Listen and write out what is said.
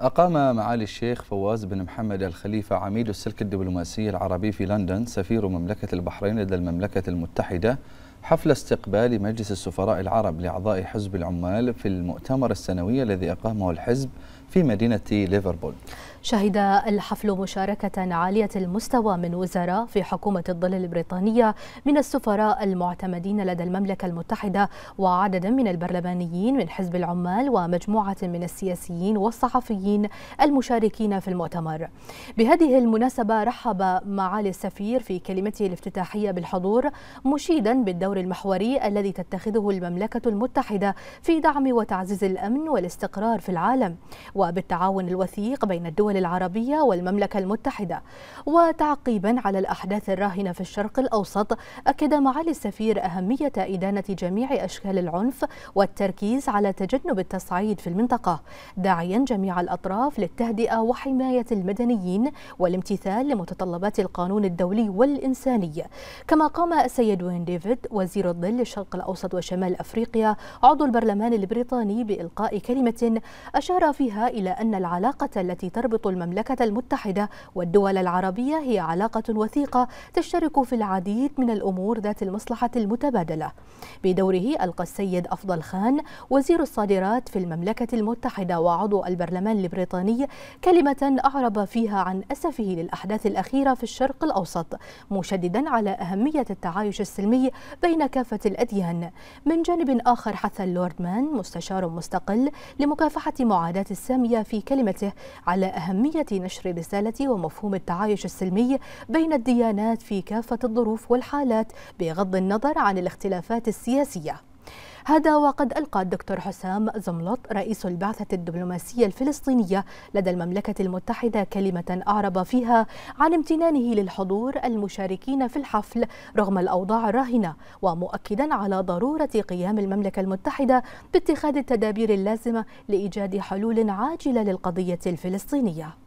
أقام معالي الشيخ فواز بن محمد الخليفة عميد السلك الدبلوماسي العربي في لندن سفير مملكة البحرين لدى المملكة المتحدة حفل استقبال مجلس السفراء العرب لأعضاء حزب العمال في المؤتمر السنوي الذي أقامه الحزب في مدينة ليفربول شهد الحفل مشاركة عالية المستوى من وزراء في حكومة الظل البريطانية من السفراء المعتمدين لدى المملكة المتحدة وعدد من البرلمانيين من حزب العمال ومجموعة من السياسيين والصحفيين المشاركين في المؤتمر بهذه المناسبة رحب معالي السفير في كلمته الافتتاحية بالحضور مشيدا بالدور الدور المحوري الذي تتخذه المملكة المتحدة في دعم وتعزيز الأمن والاستقرار في العالم وبالتعاون الوثيق بين الدول العربية والمملكة المتحدة وتعقيبا على الأحداث الراهنة في الشرق الأوسط أكد معالي السفير أهمية إدانة جميع أشكال العنف والتركيز على تجنب التصعيد في المنطقة داعيا جميع الأطراف للتهدئة وحماية المدنيين والامتثال لمتطلبات القانون الدولي والإنساني كما قام السيد وين ديفيد وزير الظل للشرق الأوسط وشمال أفريقيا عضو البرلمان البريطاني بإلقاء كلمة أشار فيها إلى أن العلاقة التي تربط المملكة المتحدة والدول العربية هي علاقة وثيقة تشترك في العديد من الأمور ذات المصلحة المتبادلة بدوره ألقى السيد أفضل خان وزير الصادرات في المملكة المتحدة وعضو البرلمان البريطاني كلمة أعرب فيها عن أسفه للأحداث الأخيرة في الشرق الأوسط مشددا على أهمية التعايش السلمي بين بين كافة الأديان من جانب آخر حث اللورد مان مستشار مستقل لمكافحة معاداة السامية في كلمته على أهمية نشر رسالة ومفهوم التعايش السلمي بين الديانات في كافة الظروف والحالات بغض النظر عن الاختلافات السياسية هذا وقد ألقى الدكتور حسام زملط رئيس البعثة الدبلوماسية الفلسطينية لدى المملكة المتحدة كلمة أعرب فيها عن امتنانه للحضور المشاركين في الحفل رغم الأوضاع الراهنة ومؤكدا على ضرورة قيام المملكة المتحدة باتخاذ التدابير اللازمة لإيجاد حلول عاجلة للقضية الفلسطينية